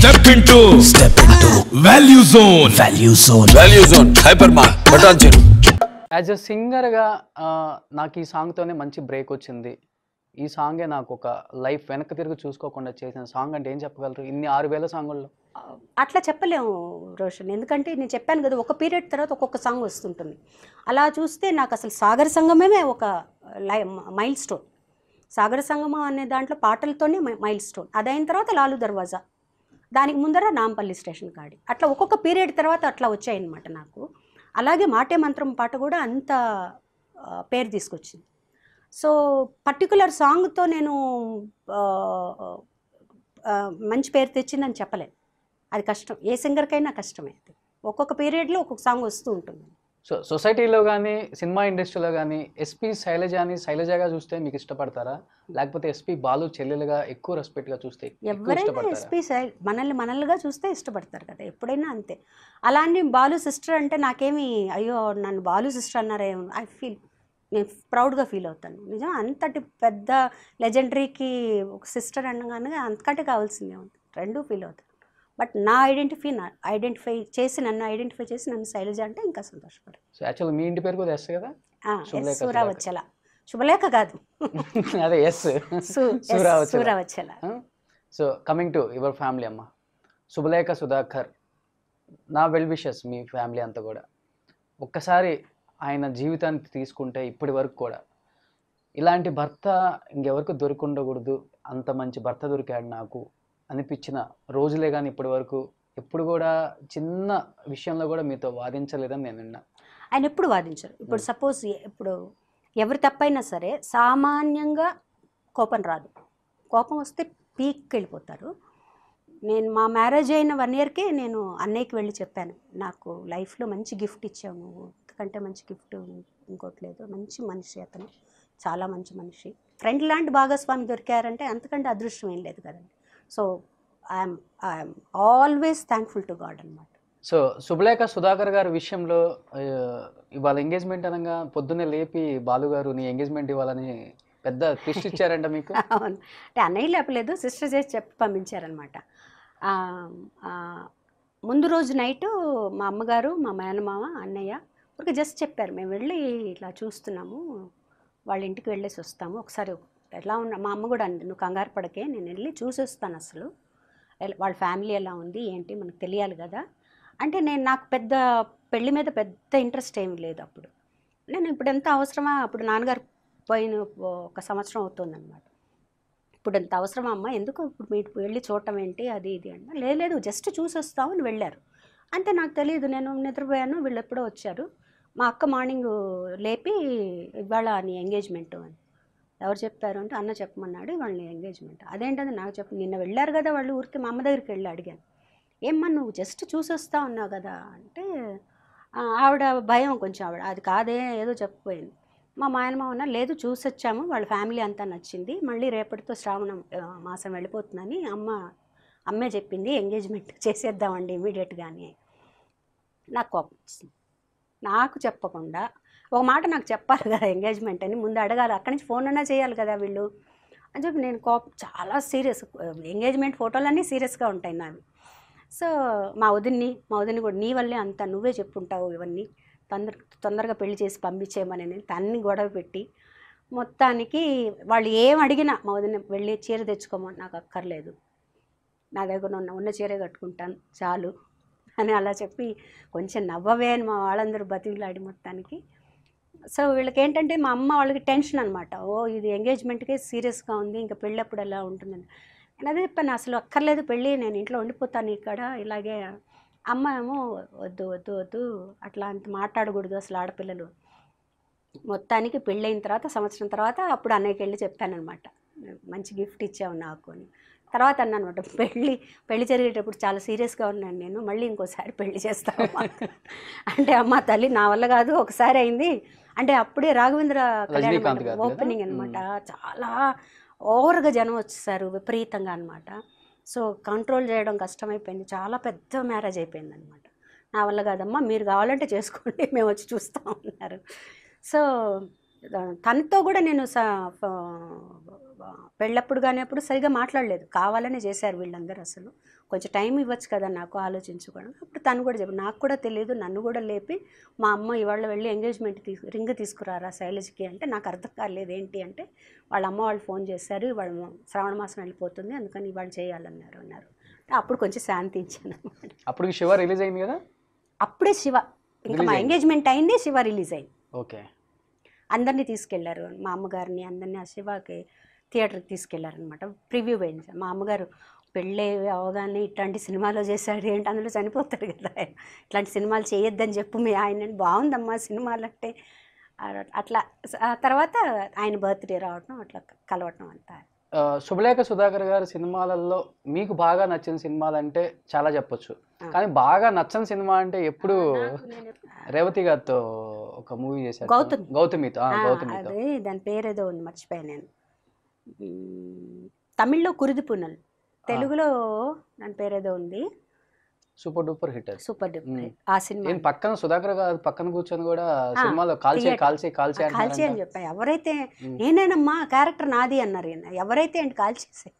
step into step into value zone value zone value zone hyper మార్ పటాన్జన్ as a సింగర్గా నాకు ఈ సాంగ్తోనే మంచి బ్రేక్ వచ్చింది ఈ సాంగే నాకు ఒక లైఫ్ వెనక్కి తిరిగి చూసుకోకుండా చేసిన సాంగ్ అంటే ఏం చెప్పగలరు ఇన్ని ఆరు వేల సాంగుల్లో అట్లా చెప్పలేము రోషన్ ఎందుకంటే నేను చెప్పాను కదా ఒక పీరియడ్ తర్వాత ఒక్కొక్క సాంగ్ వస్తుంటుంది అలా చూస్తే నాకు అసలు సాగర సంగమే ఒక లై మైల్ స్టోన్ సాగర సంగమం అనే దాంట్లో పాటలతోనే మైల్ స్టోన్ అదైన తర్వాత లాలు దర్వాజా దానికి ముందర నాంపల్లి స్టేషన్ కాడి అట్లా ఒక్కొక్క పీరియడ్ తర్వాత అట్లా వచ్చాయన్నమాట నాకు అలాగే మాటే మంత్రం పాట కూడా అంత పేరు తీసుకొచ్చింది సో పర్టికులర్ సాంగ్తో నేను మంచి పేరు తెచ్చిందని చెప్పలేదు అది కష్టం ఏ సింగర్కైనా కష్టమే అది ఒక్కొక్క పీరియడ్లో ఒక్కొక్క సాంగ్ వస్తూ ఉంటుంది సో సొసైటీలో కానీ సినిమా ఇండస్ట్రీలో కానీ ఎస్పీ శైలజ అని శైలజగా చూస్తే మీకు ఇష్టపడతారా లేకపోతే ఎస్పీ బాలు చెల్లెలుగా ఎక్కువ రెస్పెక్ట్గా చూస్తే ఎవరైనా ఎస్పీ మనల్ని మనల్నిగా చూస్తే ఇష్టపడతారు కదా ఎప్పుడైనా అంతే అని బాలు సిస్టర్ అంటే నాకేమి అయ్యో నన్ను బాలు సిస్టర్ అన్నారే ఐ ఫీల్ నేను ప్రౌడ్గా ఫీల్ అవుతాను నిజం అంతటి పెద్ద లెజెండరీకి ఒక సిస్టర్ అనగానే అంతకంటే కావాల్సిందే ఉంది రెండూ ఫీల్ అవుతాను బట్ నా ఐడెంటిఫై ఐడెంటిఫై చేసి నన్ను ఐడెంటిఫై చేసి నన్ను శైలజ అంటే ఇంకా సంతోషపడు సో యాక్చువల్గా మీ ఇంటి పేరు కూడా ఎస్ కదా సూరా వచ్చేలా శుభలేఖ కాదు అదే ఎస్ సూరా వచ్చేలా so coming to your family అమ్మ శుభలేఖ సుధాకర్ నా వెల్ విషెస్ మీ ఫ్యామిలీ అంతా కూడా ఒక్కసారి ఆయన జీవితాన్ని తీసుకుంటే ఇప్పటి వరకు కూడా ఇలాంటి భర్త ఇంకెవరికి దొరికుండకూడదు అంత మంచి భర్త దొరికాడు నాకు అనిపించిన రోజులే కానీ ఇప్పటి వరకు ఎప్పుడు కూడా చిన్న విషయంలో కూడా మీతో వాదించలేదని నేను విన్నా ఆయన ఎప్పుడు వాదించరు ఇప్పుడు సపోజ్ ఇప్పుడు ఎవరు తప్పైనా సరే సామాన్యంగా కోపం రాదు కోపం వస్తే పీక్కి వెళ్ళిపోతారు నేను మా మ్యారేజ్ అయిన వన్ ఇయర్కే నేను అన్నయ్యకి వెళ్ళి చెప్పాను నాకు లైఫ్లో మంచి గిఫ్ట్ ఇచ్చావు నువ్వు ఎందుకంటే మంచి గిఫ్ట్ లేదు మంచి మనిషి అతను చాలా మంచి మనిషి ఫ్రెండ్ లాంటి భాగస్వామి దొరికారంటే అంతకంటే అదృష్టం ఏం లేదు కదండి so I'm I'm always thankful to God అనమాట సో శుభలేఖ సుధాకర్ గారి విషయంలో ఇవాళ ఎంగేజ్మెంట్ అనగా పొద్దున్నే లేపి బాలుగారు నీ ఎంగేజ్మెంట్ ఇవ్వాలని పెద్ద ట్విస్ట్ ఇచ్చారంట మీకు అవును అంటే అన్నయ్య లేపలేదు సిస్టర్ చేసి చెప్పి పంపించారనమాట ముందు రోజు నైట్ మా అమ్మగారు మా మేనమామ అన్నయ్య ఊరికి జస్ట్ చెప్పారు మేము వెళ్ళి ఇట్లా చూస్తున్నాము వాళ్ళ ఇంటికి వెళ్ళేసి వస్తాము ఒకసారి ఎలా ఉన్న మా అమ్మ కూడా అంది నువ్వు కంగారు పడకే నేను వెళ్ళి చూసేస్తాను అసలు వాళ్ళ ఫ్యామిలీ ఎలా ఉంది ఏంటి మనకు తెలియాలి కదా అంటే నేను నాకు పెద్ద పెళ్ళి మీద పెద్ద ఇంట్రెస్ట్ ఏమి లేదు అప్పుడు నేను ఇప్పుడు ఎంత అవసరమా అప్పుడు నాన్నగారు పోయిన ఒక సంవత్సరం అవుతుందన్నమాట ఇప్పుడు ఎంత అవసరమా అమ్మ ఎందుకు ఇప్పుడు మీరు వెళ్ళి చూడటం ఏంటి అది ఇది అంటే లేదు జస్ట్ చూసొస్తావు అని వెళ్ళారు అంతే నాకు తెలియదు నేను నిద్రపోయాను వీళ్ళు ఎప్పుడో వచ్చారు మా అక్క మార్నింగ్ లేపి ఇవాళ నీ ఎంగేజ్మెంటు అని ఎవరు చెప్పారు అంటే అన్న చెప్పమన్నాడు వాళ్ళని ఎంగేజ్మెంట్ అదేంటది నాకు చెప్ప నిన్న వెళ్ళారు కదా వాళ్ళు ఊరికి మా అమ్మ దగ్గరికి వెళ్ళి అడిగాను ఏమ్మా నువ్వు జస్ట్ చూసొస్తా ఉన్నావు కదా అంటే ఆవిడ భయం కొంచెం ఆవిడ అది కాదే ఏదో చెప్పిపోయింది మా మాయనమ్మ ఉన్న లేదు చూసొచ్చాము వాళ్ళ ఫ్యామిలీ అంతా నచ్చింది మళ్ళీ రేపటితో శ్రావణం మాసం వెళ్ళిపోతుందని అమ్మ అమ్మే చెప్పింది ఎంగేజ్మెంట్ చేసేద్దామండి ఇమీడియట్గానే నాకు కోపం నాకు చెప్పకుండా ఒక మాట నాకు చెప్పాలి కదా ఎంగేజ్మెంట్ అని ముందు అడగాలి అక్కడి నుంచి ఫోన్ అన్నా చేయాలి కదా వీళ్ళు అని చెప్పి నేను కోప చాలా సీరియస్ ఎంగేజ్మెంట్ ఫోటోలన్నీ సీరియస్గా ఉంటాయి నావి సో మా వదిన్ని మా వదిన్ని కూడా నీ వల్లే అంత నువ్వే చెప్పుంటావు ఇవన్నీ తొందర తొందరగా పెళ్లి చేసి పంపించేయమని నేను తన్ని గొడవ పెట్టి మొత్తానికి వాళ్ళు ఏం అడిగినా మా వదిన వెళ్ళి చీర తెచ్చుకోమని నాకు అక్కర్లేదు నా దగ్గర ఉన్న ఉన్న చీరే కట్టుకుంటాను చాలు అని అలా చెప్పి కొంచెం నవ్వవే అని మా వాళ్ళందరూ బతిలాడి మొత్తానికి సో వీళ్ళకి ఏంటంటే మా అమ్మ వాళ్ళకి టెన్షన్ అనమాట ఓ ఇది ఎంగేజ్మెంట్కే సీరియస్గా ఉంది ఇంకా పెళ్ళప్పుడు ఎలా ఉంటుందని నేను అదే చెప్పాను అసలు అక్కర్లేదు పెళ్ళి నేను ఇంట్లో ఉండిపోతాను ఇక్కడ ఇలాగే అమ్మ ఏమో వద్దు వద్దు వద్దు అట్లా అంత మాట్లాడకూడదు అసలు ఆడపిల్లలు మొత్తానికి పెళ్ళైన తర్వాత సంవత్సరం తర్వాత అప్పుడు అన్నయ్యకి వెళ్ళి చెప్పానమాట మంచి గిఫ్ట్ ఇచ్చావు నాకు అని తర్వాత అన్నమాట పెళ్ళి పెళ్లి జరిగేటప్పుడు చాలా సీరియస్గా ఉన్నాను నేను మళ్ళీ ఇంకోసారి పెళ్లి చేస్తాను అంటే అమ్మ తల్లి నా వల్ల కాదు ఒకసారి అయింది అంటే అప్పుడే రాఘవేంద్ర కళ్యాణ్ ఓపెనింగ్ అనమాట చాలా ఓవర్గా జనం వచ్చేసారు విపరీతంగా అనమాట సో కంట్రోల్ చేయడం కష్టమైపోయింది చాలా పెద్ద మ్యారేజ్ అయిపోయింది అనమాట నా వల్ల కాదమ్మా మీరు కావాలంటే చేసుకోండి మేము వచ్చి చూస్తూ ఉన్నారు సో తనతో కూడా నేను పెళ్ళప్పుడు అప్పుడు సరిగా మాట్లాడలేదు కావాలనే చేశారు వీళ్ళందరూ అసలు కొంచెం టైం ఇవ్వచ్చు కదా నాకు ఆలోచించుకోవడం అప్పుడు తను కూడా చెప్పి నాకు కూడా తెలియదు నన్ను కూడా లేపి మా అమ్మ ఇవాళ వెళ్ళి ఎంగేజ్మెంట్ తీసు రింగ్ తీసుకురారా శైలజకి అంటే నాకు అర్థం కాలేదు ఏంటి అంటే వాళ్ళ అమ్మ వాళ్ళు ఫోన్ చేశారు ఇవాళ శ్రావణ మాసం వెళ్ళిపోతుంది అందుకని ఇవాళ చేయాలన్నారు అన్నారు అప్పుడు కొంచెం శాంతించాను అప్పుడు శివ రిలీజ్ అయింది కదా అప్పుడే శివ ఇంకా మా ఎంగేజ్మెంట్ అయింది శివ రిలీజ్ అయింది ఓకే అందరినీ తీసుకెళ్లారు మా అమ్మగారిని అందరినీ ఆ శివకి థియేటర్కి తీసుకెళ్లారనమాట ప్రివ్యూ వేయించారు మా అమ్మగారు పెళ్ళి అవగానే ఇట్లాంటి సినిమాలో చేశాడు ఏంటి అందులో చనిపోతాడు కదా ఆయన ఇట్లాంటి సినిమాలు చేయొద్దని చెప్పు మీ ఆయన బాగుందమ్మా సినిమాలు అంటే అట్లా తర్వాత ఆయన బర్త్డే రావటం అట్లా కలవటం అంతా శుభలేఖ సుధాకర్ గారి సినిమాలలో మీకు బాగా నచ్చిన సినిమాలు అంటే చాలా చెప్పొచ్చు కానీ బాగా నచ్చని సినిమా అంటే ఎప్పుడు రేవతి గారితో ఒక మూవీ చేశారు గౌతమి గౌతమితో గౌతమి దాని పేరు ఏదో ఉంది మర్చిపోయాను నేను తమిళ్లో కురిది పునల్ తెలుగులో దాని పేరేదో ఉంది super duper hit super duper ఆ సినిమా నేను పక్కన సుధాకర్ గారు పక్కన కూర్చొని కూడా సినిమాలో కాల్చే కాల్చే కాల్చే కాల్చే అని చెప్పా ఎవరైతే నేనేనమ్మా క్యారెక్టర్ నాది అన్నారు ఎవరైతే అంటే కాల్చేసే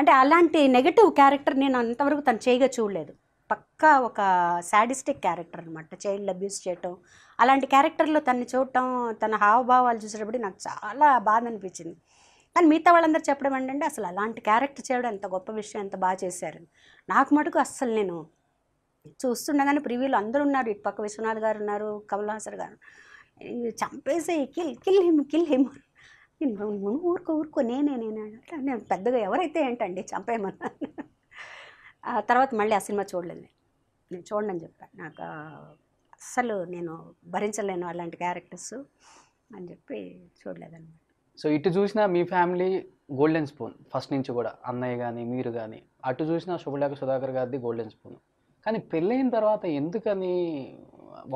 అంటే అలాంటి నెగటివ్ క్యారెక్టర్ నేను అంతవరకు తను చేయగా చూడలేదు పక్కా ఒక సాడిస్టిక్ క్యారెక్టర్ అనమాట చైల్డ్ అబ్యూస్ చేయటం అలాంటి క్యారెక్టర్లో తన్ని చూడటం తన హావభావాలు చూసేటప్పుడు నాకు చాలా బాధ అనిపించింది కానీ మిగతా వాళ్ళందరూ చెప్పడం ఏంటంటే అసలు అలాంటి క్యారెక్టర్ చేయడం ఎంత గొప్ప విషయం ఎంత బాగా చేశారు నాకు మటుకు అస్సలు నేను చూస్తుండగానే ప్రివ్యూలు అందరూ ఉన్నారు ఇటు పక్క విశ్వనాథ్ గారు ఉన్నారు కమలాసర్ గారు చంపేసే kill kill him kill him నువ్వు ఊరుకో ఊరుకో నేనే నేనే నేను పెద్దగా ఎవరైతే ఏంటండి చంపేయమన్నా తర్వాత మళ్ళీ ఆ సినిమా చూడలేదు నేను చూడండి చెప్పాను నాకు అస్సలు నేను భరించలేను అలాంటి క్యారెక్టర్స్ అని చెప్పి చూడలేదన్నమాట సో ఇటు చూసినా మీ ఫ్యామిలీ గోల్డెన్ స్పూన్ ఫస్ట్ నుంచి కూడా అన్నయ్య కానీ మీరు కానీ అటు చూసినా శుభలేఖ సుధాకర్ గారిది గోల్డెన్ స్పూన్ కానీ పెళ్ళైన తర్వాత ఎందుకని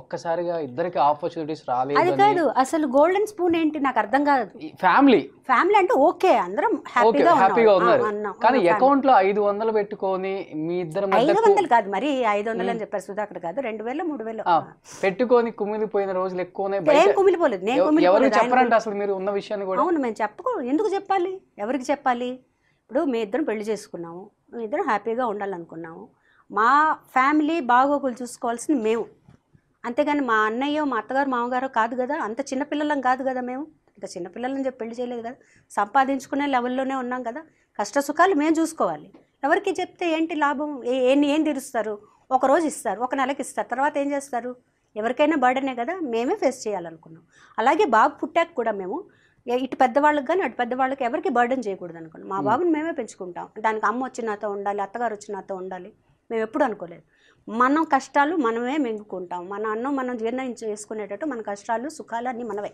ఒక్కసారిగా ఇద్దరికి ఆపర్చునిటీస్ రాలేదు అది కాదు అసలు గోల్డెన్ స్పూన్ ఏంటి నాకు అర్థం కాదు ఫ్యామిలీ ఫ్యామిలీ అంటే ఓకే అందరం హ్యాపీగా హ్యాపీగా ఉన్నారు కానీ అకౌంట్ లో ఐదు వందలు పెట్టుకొని మీ ఇద్దరు ఐదు వందలు కాదు మరి ఐదు వందలు అని చెప్పారు సుధాకర్ కాదు రెండు వేలు మూడు వేలు పెట్టుకొని కుమిలిపోయిన రోజులు ఎక్కువనే నేను కుమిలిపోలేదు నేను ఎవరు చెప్పరంటే అసలు మీరు ఉన్న విషయాన్ని కూడా అవును మేము చెప్పుకో ఎందుకు చెప్పాలి ఎవరికి చెప్పాలి ఇప్పుడు మీ ఇద్దరం పెళ్లి చేసుకున్నాము మీ ఇద్దరం హ్యాపీగా ఉండాలనుకున్నాము మా ఫ్యామిలీ బాగోగులు చూసుకోవాల్సింది మేము అంతేగాని మా అన్నయ్య మా అత్తగారు మామగారు కాదు కదా అంత చిన్నపిల్లలం కాదు కదా మేము ఇంకా చిన్నపిల్లలని చెప్పి పెళ్లి చేయలేదు కదా సంపాదించుకునే లెవెల్లోనే ఉన్నాం కదా కష్ట సుఖాలు మేము చూసుకోవాలి ఎవరికి చెప్తే ఏంటి లాభం ఏం ఏం తీరుస్తారు ఒక రోజు ఇస్తారు ఒక నెలకి ఇస్తారు తర్వాత ఏం చేస్తారు ఎవరికైనా బర్డనే కదా మేమే ఫేస్ చేయాలనుకున్నాం అలాగే బాబు పుట్టాక కూడా మేము ఇటు పెద్దవాళ్ళకి కానీ అటు పెద్దవాళ్ళకి ఎవరికి బర్డన్ చేయకూడదు అనుకున్నాం మా బాబుని మేమే పెంచుకుంటాం దానికి అమ్మ వచ్చినాతో ఉండాలి అత్తగారు వచ్చినాతో ఉండాలి మేము ఎప్పుడు అనుకోలేదు మనం కష్టాలు మనమే మింగుకుంటాం మన అన్నం మనం జీర్ణం చేసుకునేటట్టు మన కష్టాలు సుఖాలు అన్నీ మనవే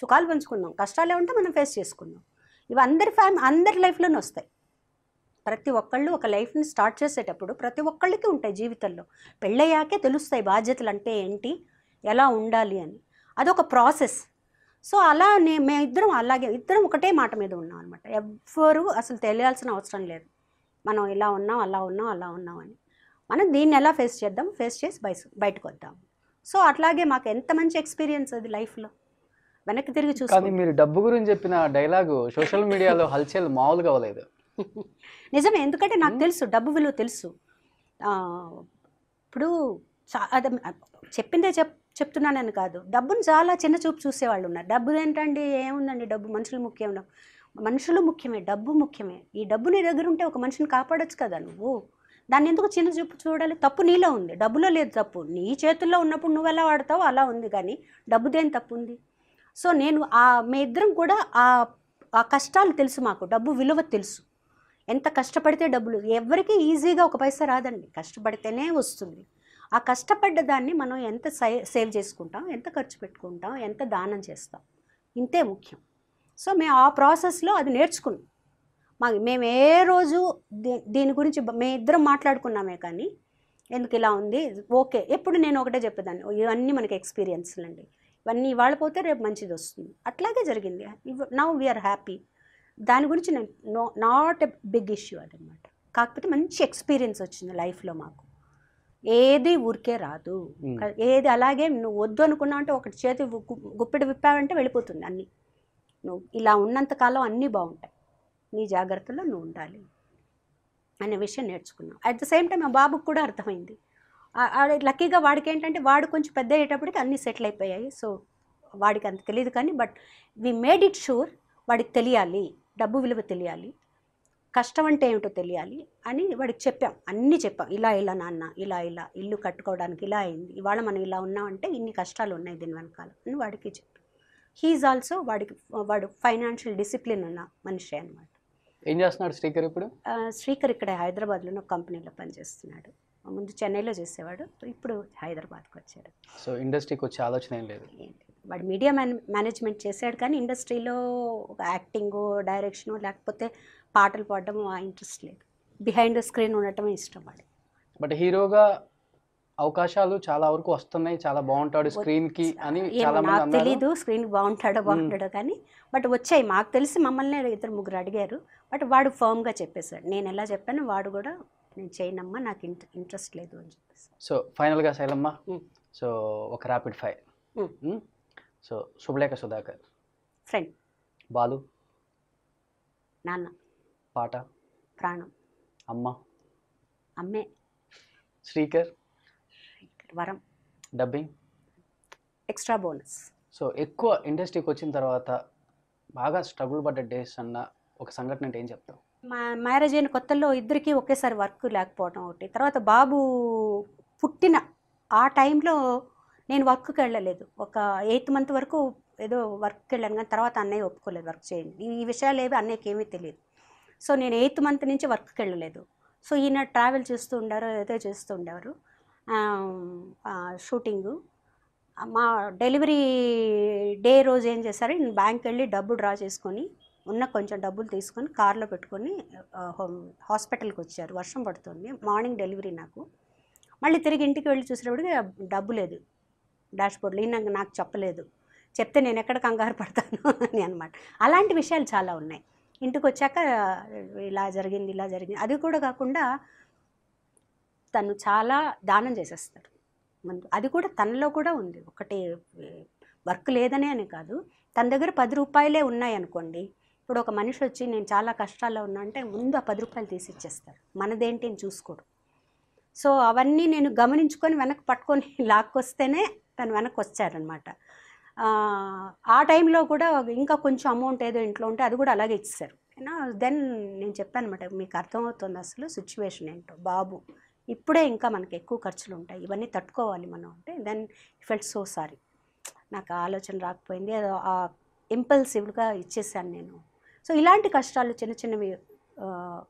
సుఖాలు పంచుకుందాం కష్టాలు ఉంటే మనం ఫేస్ చేసుకుందాం ఇవి అందరి ఫ్యామిలీ అందరి లైఫ్లోనే వస్తాయి ప్రతి ఒక్కళ్ళు ఒక లైఫ్ని స్టార్ట్ చేసేటప్పుడు ప్రతి ఒక్కళ్ళకి ఉంటాయి జీవితంలో పెళ్ళయ్యాకే తెలుస్తాయి బాధ్యతలు అంటే ఏంటి ఎలా ఉండాలి అని అదొక ప్రాసెస్ సో అలా నే ఇద్దరం అలాగే ఇద్దరం ఒకటే మాట మీద ఉన్నాం అనమాట ఎవ్వరూ అసలు తెలియాల్సిన అవసరం లేదు మనం ఇలా ఉన్నాం అలా ఉన్నాం అలా ఉన్నాం అని మనం దీన్ని ఎలా ఫేస్ చేద్దాం ఫేస్ చేసి బయ బయటకు వద్దాం సో అట్లాగే మాకు ఎంత మంచి ఎక్స్పీరియన్స్ అది లైఫ్లో వెనక్కి తిరిగి చూసుకొని మీరు డబ్బు గురించి చెప్పిన డైలాగు సోషల్ మీడియాలో హల్చల్ మామూలుగా అవ్వలేదు నిజమే ఎందుకంటే నాకు తెలుసు డబ్బు విలువ తెలుసు ఇప్పుడు అదే చెప్పిందే చెప్ చెప్తున్నానని కాదు డబ్బును చాలా చిన్న చూపు చూసేవాళ్ళు ఉన్నారు డబ్బు ఏంటండి ఏముందండి డబ్బు మనుషులు ముఖ్యం మనుషులు ముఖ్యమే డబ్బు ముఖ్యమే ఈ డబ్బు నీ దగ్గర ఉంటే ఒక మనిషిని కాపాడొచ్చు కదా నువ్వు దాన్ని ఎందుకు చిన్న చూపు చూడాలి తప్పు నీలో ఉంది డబ్బులో లేదు తప్పు నీ చేతుల్లో ఉన్నప్పుడు నువ్వు ఎలా వాడతావు అలా ఉంది కానీ డబ్బు దేని తప్పు ఉంది సో నేను ఆ మీ ఇద్దరం కూడా ఆ ఆ కష్టాలు తెలుసు మాకు డబ్బు విలువ తెలుసు ఎంత కష్టపడితే డబ్బులు ఎవరికి ఈజీగా ఒక పైసా రాదండి కష్టపడితేనే వస్తుంది ఆ కష్టపడ్డ దాన్ని మనం ఎంత సేవ్ చేసుకుంటాం ఎంత ఖర్చు పెట్టుకుంటాం ఎంత దానం చేస్తాం ఇంతే ముఖ్యం సో మేము ఆ ప్రాసెస్లో అది నేర్చుకున్నాం మా మేము ఏ రోజు దీని గురించి మేము ఇద్దరం మాట్లాడుకున్నామే కానీ ఎందుకు ఇలా ఉంది ఓకే ఎప్పుడు నేను ఒకటే చెప్పేదాన్ని ఇవన్నీ మనకి ఎక్స్పీరియన్స్లు అండి ఇవన్నీ ఇవాళ పోతే రేపు మంచిది వస్తుంది అట్లాగే జరిగింది నవ్ వీఆర్ హ్యాపీ దాని గురించి నేను no not a big issue అదనమాట కాకపోతే మంచి ఎక్స్పీరియన్స్ వచ్చింది లైఫ్లో మాకు ఏది ఊరికే రాదు ఏది అలాగే నువ్వు వద్దు అనుకున్నా అంటే ఒకటి చేతి గుప్పిడి విప్పావంటే వెళ్ళిపోతుంది అన్నీ నువ్వు ఇలా ఉన్నంతకాలం అన్నీ బాగుంటాయి నీ జాగ్రత్తలో నువ్వు ఉండాలి అనే విషయం నేర్చుకున్నావు అట్ ద సేమ్ టైం మా బాబుకు కూడా అర్థమైంది లక్కీగా వాడికి ఏంటంటే వాడు కొంచెం పెద్ద అయ్యేటప్పటికి అన్నీ సెటిల్ అయిపోయాయి సో వాడికి అంత తెలియదు కానీ but we made it sure వాడికి తెలియాలి డబ్బు విలువ తెలియాలి కష్టం అంటే ఏమిటో తెలియాలి అని వాడికి చెప్పాం అన్నీ చెప్పాం ఇలా ఇలా నాన్న ఇలా ఇలా ఇల్లు కట్టుకోవడానికి ఇలా అయింది ఇవాళ మనం ఇలా ఉన్నామంటే ఇన్ని కష్టాలు ఉన్నాయి దీని వెనకాల అని వాడికి చెప్పాం హీఈ్ ఆల్సో వాడికి వాడు ఫైనాన్షియల్ డిసిప్లిన్ ఉన్న మనిషి అనమాట ఏం చేస్తున్నాడు శ్రీకర్ ఇప్పుడు శ్రీకర్ ఇక్కడ హైదరాబాద్లో ఒక కంపెనీలో పనిచేస్తున్నాడు ముందు చెన్నైలో చేసేవాడు ఇప్పుడు హైదరాబాద్కి వచ్చాడు సో ఇండస్ట్రీకి వచ్చే ఆలోచన ఏం లేదు వాడు మీడియా మేనేజ్మెంట్ చేశాడు కానీ ఇండస్ట్రీలో యాక్టింగ్ డైరెక్షన్ లేకపోతే పాటలు పాడడం ఇంట్రెస్ట్ లేదు బిహైండ్ ద స్క్రీన్ ఉండటం ఇష్టం వాడు బట్ హీరోగా అవకాశాలు చాలా వరకు వస్తున్నాయి చాలా బాగుంటాడు స్క్రీన్ కి అని నాకు తెలీదు స్క్రీన్ బాగుంటాడో బాగుంటాడో కానీ బట్ వచ్చాయి మాకు తెలిసి మమ్మల్ని ఇద్దరు ముగ్గురు అడిగారు బట్ వాడు ఫర్మ్గా చెప్పేశాడు నేను ఎలా చెప్పాను వాడు కూడా నేను చేయనమ్మా నాకు ఇంట్రెస్ట్ లేదు అని చెప్పేసి సో ఫైనల్గా శైలమ్మ సో ఒక rapid fire so Subhalekha Sudhakar friend Balu నాన్న పాట ప్రాణం అమ్మ అమ్మే శ్రీకర్ వరం డబ్బింగ్ ఎక్స్ట్రా బోనస్ సో ఎక్కువ ఇండస్ట్రీకి వచ్చిన తర్వాత బాగా స్ట్రగుల్ పడ్డ డేస్ అన్న ఒక సంఘటన అంటే ఏం చెప్తావు మా మ్యారేజ్ అయిన కొత్తల్లో ఇద్దరికి ఒకేసారి వర్క్ లేకపోవడం ఒకటి తర్వాత బాబు పుట్టిన ఆ టైంలో నేను వర్క్కి వెళ్ళలేదు ఒక ఎయిత్ మంత్ వరకు ఏదో వర్క్కి వెళ్ళాను కానీ తర్వాత అన్నయ్య ఒప్పుకోలేదు వర్క్ చేయండి ఈ విషయాలు ఏవి అన్నయ్యకి ఏమీ తెలియదు సో నేను ఎయిత్ మంత్ నుంచి వర్క్కి వెళ్ళలేదు సో ఈయన ట్రావెల్ చేస్తూ ఉండారు ఏదో చేస్తూ ఉండేవారు షూటింగు మా డెలివరీ డే రోజు ఏం చేశారు నేను బ్యాంక్ వెళ్ళి డబ్బు డ్రా చేసుకొని ఉన్న కొంచెం డబ్బులు తీసుకొని కార్లో పెట్టుకొని హాస్పిటల్కి వచ్చారు వర్షం పడుతుంది మార్నింగ్ డెలివరీ నాకు మళ్ళీ తిరిగి ఇంటికి వెళ్ళి చూసినప్పటికీ డబ్బు లేదు డాష్బోర్డ్లో ఈయన నాకు చెప్పలేదు చెప్తే నేను ఎక్కడ కంగారు పడతాను అని అనమాట అలాంటి విషయాలు చాలా ఉన్నాయి ఇంటికి వచ్చాక ఇలా జరిగింది ఇలా జరిగింది అది కూడా కాకుండా తను చాలా దానం చేసేస్తాడు అది కూడా తనలో కూడా ఉంది ఒకటి వర్క్ లేదనే అని కాదు తన దగ్గర పది రూపాయలే ఉన్నాయి అనుకోండి ఇప్పుడు ఒక మనిషి వచ్చి నేను చాలా కష్టాల్లో ఉన్నా అంటే ముందు ఆ పది రూపాయలు తీసి ఇచ్చేస్తారు మనదేంటి అని చూసుకోడు సో అవన్నీ నేను గమనించుకొని వెనక్కి పట్టుకొని లాక్కొస్తేనే తను వెనక్కి వచ్చారనమాట ఆ టైంలో కూడా ఇంకా కొంచెం అమౌంట్ ఏదో ఇంట్లో ఉంటే అది కూడా అలాగే ఇచ్చారు దెన్ నేను చెప్పాను అనమాట మీకు అర్థమవుతుంది అసలు సిచ్యువేషన్ ఏంటో బాబు ఇప్పుడే ఇంకా మనకి ఎక్కువ ఖర్చులు ఉంటాయి ఇవన్నీ తట్టుకోవాలి మనం అంటే దెన్ ఫెల్ట్ సో సారీ నాకు ఆలోచన రాకపోయింది ఇంపల్సివ్గా ఇచ్చేసాను నేను సో ఇలాంటి కష్టాలు చిన్న చిన్నవి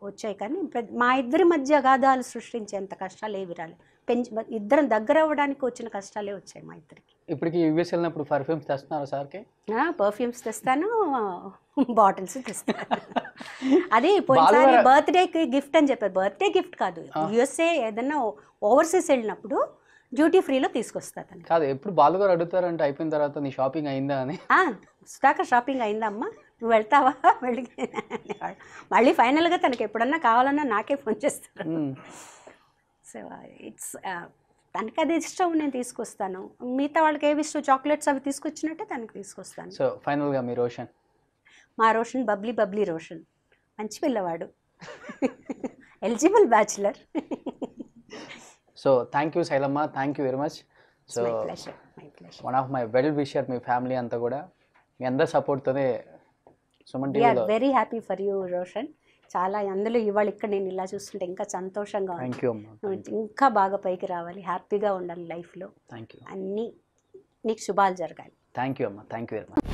వచ్చాయి కానీ మా ఇద్దరి మధ్య అగాధాలు సృష్టించేంత కష్టాలు ఏవి రాలేదు పెంచి ఇద్దరం దగ్గర అవ్వడానికి వచ్చిన కష్టాలే వచ్చాయి మా ఇద్దరికి ఇప్పటికి యూఎస్ వెళ్ళినప్పుడు పర్ఫ్యూమ్స్ తెస్తున్నారు సార్కి పర్ఫ్యూమ్స్ తెస్తాను బాటిల్స్ తెస్తాను అదే పోయినసారి బర్త్డేకి గిఫ్ట్ అని చెప్పారు బర్త్డే గిఫ్ట్ కాదు యుఎస్ఏ ఏదన్నా ఓవర్సీస్ వెళ్ళినప్పుడు డ్యూటీ ఫ్రీలో తీసుకొస్తాను కాదు ఎప్పుడు బాలుగారు అడుగుతారంటే అయిపోయిన తర్వాత నీ షాపింగ్ అయిందా అని స్టాక షాపింగ్ అయిందా అమ్మా నువ్వు వెళ్తావా వెళ్ళి మళ్ళీ ఫైనల్గా తనకి ఎప్పుడన్నా కావాలన్నా నాకే ఫోన్ చేస్తారు సో ఇట్స్ తనకి అది ఇష్టం నేను తీసుకొస్తాను మిగతా వాళ్ళకి ఏమి ఇష్టం చాక్లెట్స్ అవి తీసుకొచ్చినట్టే తనకి తీసుకొస్తాను సో ఫైనల్గా మీరు రోషన్ మా రోషన్ బబ్లీ బబ్లీ రోషన్ మంచి పిల్లవాడు eligible bachelor so thank you శైలమ్మ thank you very much so one of my well wisher మీ ఫ్యామిలీ అంతా కూడా మీ అందరి సపోర్ట్తోనే Suman very happy for you Roshan చాలా అందులో ఇవాళ ఇక్కడ నేను ఇలా చూస్తుంటే ఇంకా సంతోషంగా ఇంకా బాగా పైకి రావాలి హ్యాపీగా ఉండాలి లైఫ్లో థ్యాంక్ యూ అన్నీ నీకు శుభాలు జరగాలి థ్యాంక్ యూ అమ్మా థ్యాంక్ యూ వెరీ మచ్